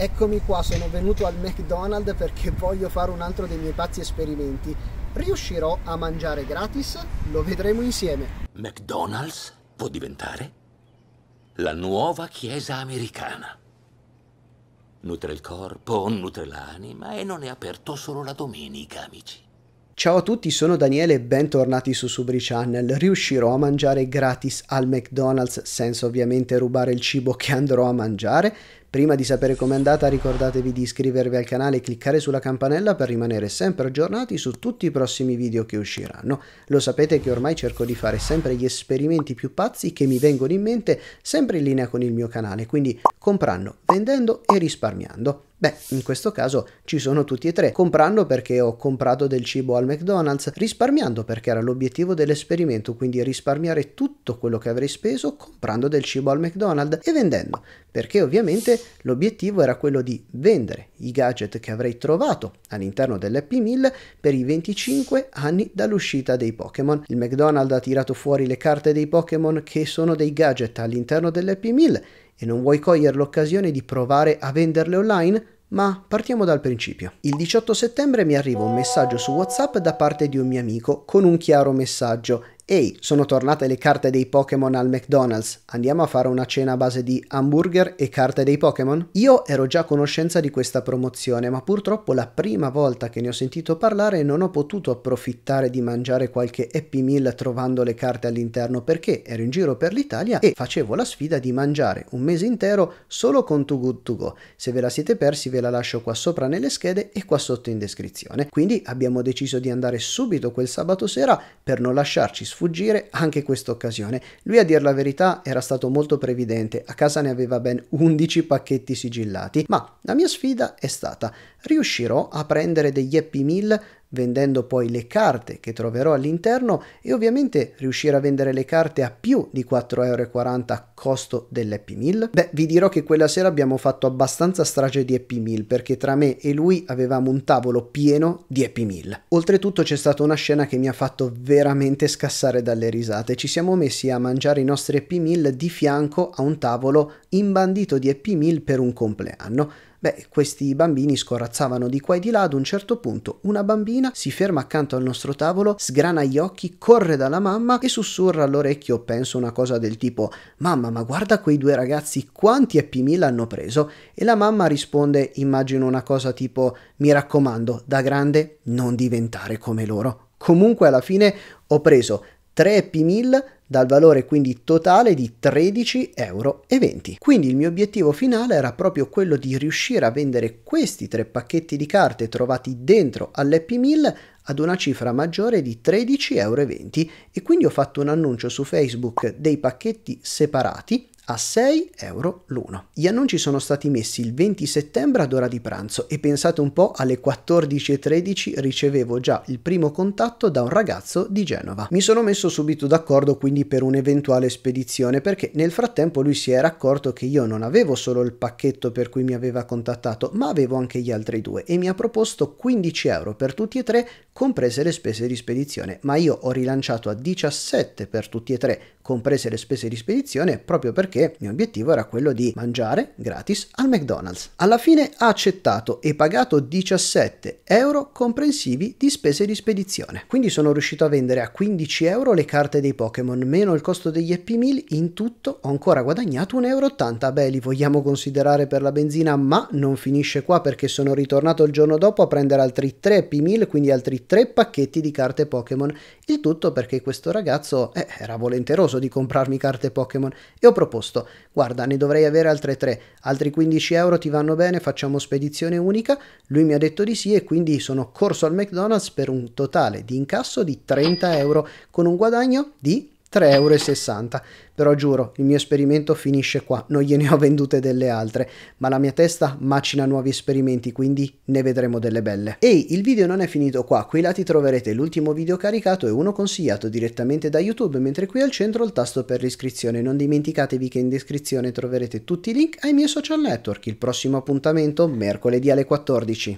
Eccomi qua, sono venuto al McDonald's perché voglio fare un altro dei miei pazzi esperimenti. Riuscirò a mangiare gratis? Lo vedremo insieme. McDonald's può diventare la nuova chiesa americana. Nutre il corpo, nutre l'anima e non è aperto solo la domenica, amici. Ciao a tutti, sono Daniele e bentornati su Subri Channel. Riuscirò a mangiare gratis al McDonald's senza ovviamente rubare il cibo che andrò a mangiare? Prima di sapere com'è andata ricordatevi di iscrivervi al canale e cliccare sulla campanella per rimanere sempre aggiornati su tutti i prossimi video che usciranno. Lo sapete che ormai cerco di fare sempre gli esperimenti più pazzi che mi vengono in mente, sempre in linea con il mio canale, quindi comprando, vendendo e risparmiando. Beh, in questo caso ci sono tutti e tre, comprando perché ho comprato del cibo al McDonald's, risparmiando perché era l'obiettivo dell'esperimento, quindi risparmiare tutto quello che avrei speso comprando del cibo al McDonald's e vendendo, perché ovviamente l'obiettivo era quello di vendere i gadget che avrei trovato all'interno dell'Happy Meal per i 25 anni dall'uscita dei Pokémon. Il McDonald's ha tirato fuori le carte dei Pokémon che sono dei gadget all'interno dell'Happy Meal e non vuoi cogliere l'occasione di provare a venderle online? Ma partiamo dal principio. Il 18 settembre mi arriva un messaggio su WhatsApp da parte di un mio amico con un chiaro messaggio Ehi, sono tornate le carte dei Pokémon al McDonald's, andiamo a fare una cena a base di hamburger e carte dei Pokémon? Io ero già a conoscenza di questa promozione, ma purtroppo la prima volta che ne ho sentito parlare non ho potuto approfittare di mangiare qualche Happy Meal trovando le carte all'interno perché ero in giro per l'Italia e facevo la sfida di mangiare un mese intero solo con Too Good To Go. Se ve la siete persi ve la lascio qua sopra nelle schede e qua sotto in descrizione. Quindi abbiamo deciso di andare subito quel sabato sera per non lasciarci sfruttare sfuggire anche questa occasione. Lui a dir la verità era stato molto previdente, a casa ne aveva ben 11 pacchetti sigillati, ma la mia sfida è stata riuscirò a prendere degli Happy Meal vendendo poi le carte che troverò all'interno e ovviamente riuscire a vendere le carte a più di 4,40 euro a costo dell'Happy Meal? Beh, vi dirò che quella sera abbiamo fatto abbastanza strage di Happy Meal perché tra me e lui avevamo un tavolo pieno di Happy Meal. Oltretutto c'è stata una scena che mi ha fatto veramente scassare dalle risate. Ci siamo messi a mangiare i nostri Happy Meal di fianco a un tavolo imbandito di Happy Meal per un compleanno Beh, questi bambini scorazzavano di qua e di là, ad un certo punto una bambina si ferma accanto al nostro tavolo, sgrana gli occhi, corre dalla mamma e sussurra all'orecchio, penso una cosa del tipo «Mamma, ma guarda quei due ragazzi quanti Happy Meal hanno preso?» e la mamma risponde, immagino una cosa tipo «Mi raccomando, da grande non diventare come loro». Comunque alla fine ho preso 3 P1000 dal valore quindi totale di 13,20 euro. Quindi il mio obiettivo finale era proprio quello di riuscire a vendere questi tre pacchetti di carte trovati dentro all'Happy Meal ad una cifra maggiore di 13,20 euro e quindi ho fatto un annuncio su Facebook dei pacchetti separati a 6 euro l'uno. Gli annunci sono stati messi il 20 settembre ad ora di pranzo e pensate un po' alle 14.13 ricevevo già il primo contatto da un ragazzo di Genova. Mi sono messo subito d'accordo quindi per un'eventuale spedizione perché nel frattempo lui si era accorto che io non avevo solo il pacchetto per cui mi aveva contattato ma avevo anche gli altri due e mi ha proposto 15 euro per tutti e tre comprese le spese di spedizione ma io ho rilanciato a 17 per tutti e tre comprese le spese di spedizione proprio perché perché il mio obiettivo era quello di mangiare gratis al McDonald's. Alla fine ha accettato e pagato 17 euro comprensivi di spese di spedizione. Quindi sono riuscito a vendere a 15 euro le carte dei Pokémon meno il costo degli Happy Meal, in tutto ho ancora guadagnato 1,80 euro. Beh, li vogliamo considerare per la benzina, ma non finisce qua perché sono ritornato il giorno dopo a prendere altri 3 Happy Meal, quindi altri 3 pacchetti di carte Pokémon. Il tutto perché questo ragazzo eh, era volenteroso di comprarmi carte Pokémon e ho proposto posto. Guarda, ne dovrei avere altre tre. Altri 15 euro ti vanno bene, facciamo spedizione unica. Lui mi ha detto di sì e quindi sono corso al McDonald's per un totale di incasso di 30 euro con un guadagno di 3,60 euro. Però giuro, il mio esperimento finisce qua, non gliene ho vendute delle altre, ma la mia testa macina nuovi esperimenti, quindi ne vedremo delle belle. Ehi, il video non è finito qua, qui là ti troverete l'ultimo video caricato e uno consigliato direttamente da YouTube, mentre qui al centro il tasto per l'iscrizione. Non dimenticatevi che in descrizione troverete tutti i link ai miei social network. Il prossimo appuntamento mercoledì alle 14.